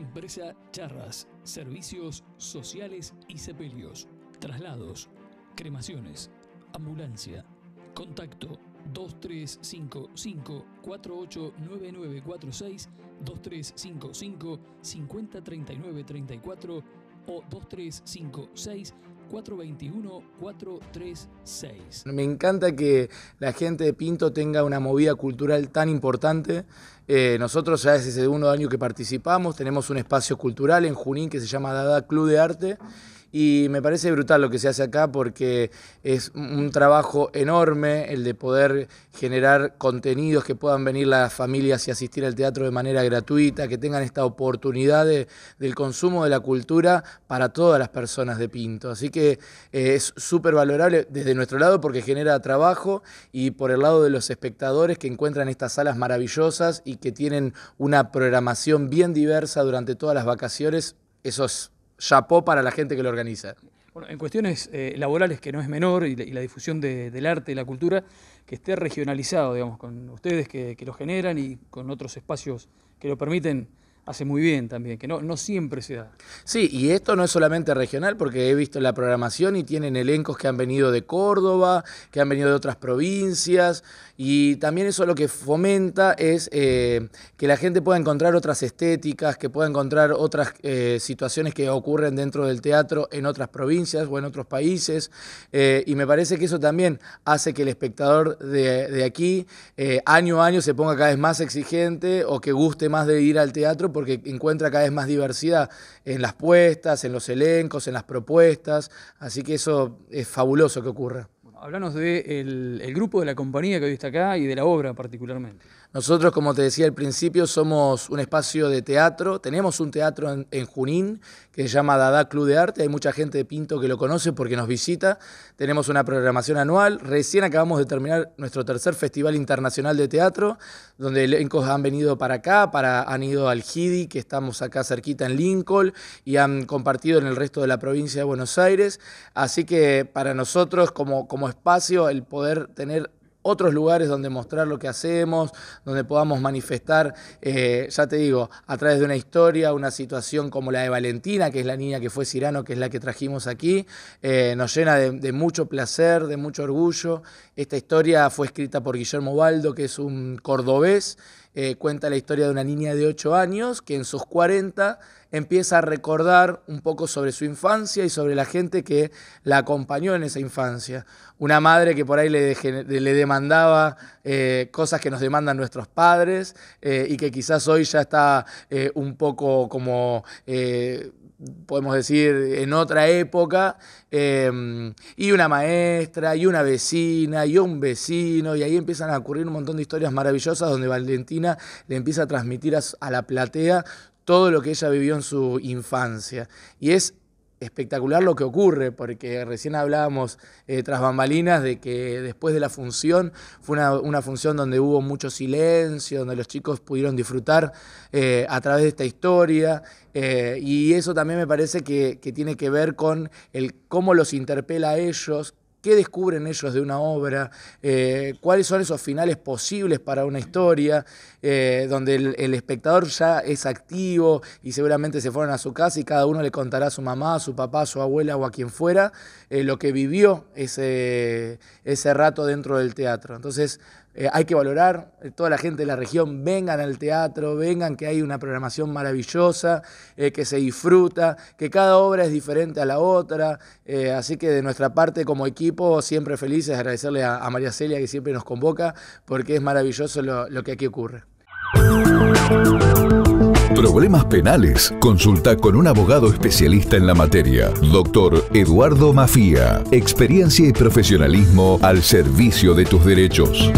empresa charras servicios sociales y sepulios traslados cremaciones ambulancia contacto 2 3 5 5 4 8 9 9 4 6 2 5 5 50 39 34 o 2 3 5 6 421-436. Me encanta que la gente de Pinto tenga una movida cultural tan importante. Eh, nosotros ya es el segundo año que participamos, tenemos un espacio cultural en Junín que se llama Dada Club de Arte y me parece brutal lo que se hace acá porque es un trabajo enorme el de poder generar contenidos que puedan venir las familias y asistir al teatro de manera gratuita, que tengan esta oportunidad de, del consumo de la cultura para todas las personas de Pinto. Así que eh, es súper valorable desde nuestro lado porque genera trabajo y por el lado de los espectadores que encuentran estas salas maravillosas y que tienen una programación bien diversa durante todas las vacaciones. Eso es chapó para la gente que lo organiza. Bueno, en cuestiones eh, laborales, que no es menor, y la, difusión del arte y la cultura, que esté regionalizado, digamos, con ustedes que lo generan y con otros espacios que lo permiten hace muy bien también, que no, no siempre se da. Sí, y esto no es solamente regional, porque he visto la programación y tienen elencos que han venido de Córdoba, que han venido de otras provincias, y también eso lo que fomenta es eh, que la gente pueda encontrar otras estéticas, que pueda encontrar otras eh, situaciones que ocurren dentro del teatro en otras provincias o en otros países, eh, y me parece que eso también hace que el espectador de aquí año a año se ponga cada vez más exigente o que guste más de ir al teatro porque encuentra cada vez más diversidad en las puestas, en los elencos, en las propuestas, así que eso es fabuloso que ocurra. Hablanos del de el, grupo de la compañía que hoy está acá y de la obra particularmente. Nosotros, como te decía al principio, somos un espacio de teatro. Tenemos un teatro en, Junín que se llama Dada Club de Arte. Hay mucha gente de Pinto que lo conoce porque nos visita. Tenemos una programación anual. Recién acabamos de terminar nuestro tercer Festival Internacional de Teatro, donde elencos han venido para acá, para, han ido al Gidi, que estamos acá cerquita en Lincoln, y han compartido en el resto de la provincia de Buenos Aires. Así que para nosotros, como, como espacio el poder tener otros lugares donde mostrar lo que hacemos, donde podamos manifestar, eh, ya te digo, a través de una historia, una situación como la de Valentina, que es la niña que fue Cirano, que es la que trajimos aquí, eh, nos llena de, de, mucho placer, de mucho orgullo. Esta historia fue escrita por Guillermo Baldo, que es un cordobés, eh, cuenta la historia de una niña de 8 años que en sus 40 empieza a recordar un poco sobre su infancia y sobre la gente que la acompañó en esa infancia. Una madre que por ahí le, demandaba eh, cosas que nos demandan nuestros padres eh, y que quizás hoy ya está un poco como podemos decir, en otra época, y una maestra, y una vecina, y un vecino, y ahí empiezan a ocurrir un montón de historias maravillosas donde Valentín le empieza a transmitir a, la platea todo lo que ella vivió en su infancia. Y es espectacular lo que ocurre, porque recién hablábamos eh, tras bambalinas de que después de la función fue una, función donde hubo mucho silencio, donde los chicos pudieron disfrutar eh, a través de esta historia, eh, y eso también me parece que, tiene que ver con el cómo los interpela a ellos, qué descubren ellos de una obra, eh, cuáles son esos finales posibles para una historia, eh, donde el, espectador ya es activo y seguramente se fueron a su casa y cada uno le contará a su mamá, a su papá, a su abuela o a quien fuera eh, lo que vivió ese, ese rato dentro del teatro. Entonces, hay que valorar, toda la gente de la región, vengan al teatro, vengan, que hay una programación maravillosa, que se disfruta, que cada obra es diferente a la otra, así que de nuestra parte como equipo, siempre felices, agradecerle a, María Celia que siempre nos convoca, porque es maravilloso lo, lo que aquí ocurre. Problemas penales. Consulta con un abogado especialista en la materia. Doctor Eduardo Mafía. Experiencia y profesionalismo al servicio de tus derechos.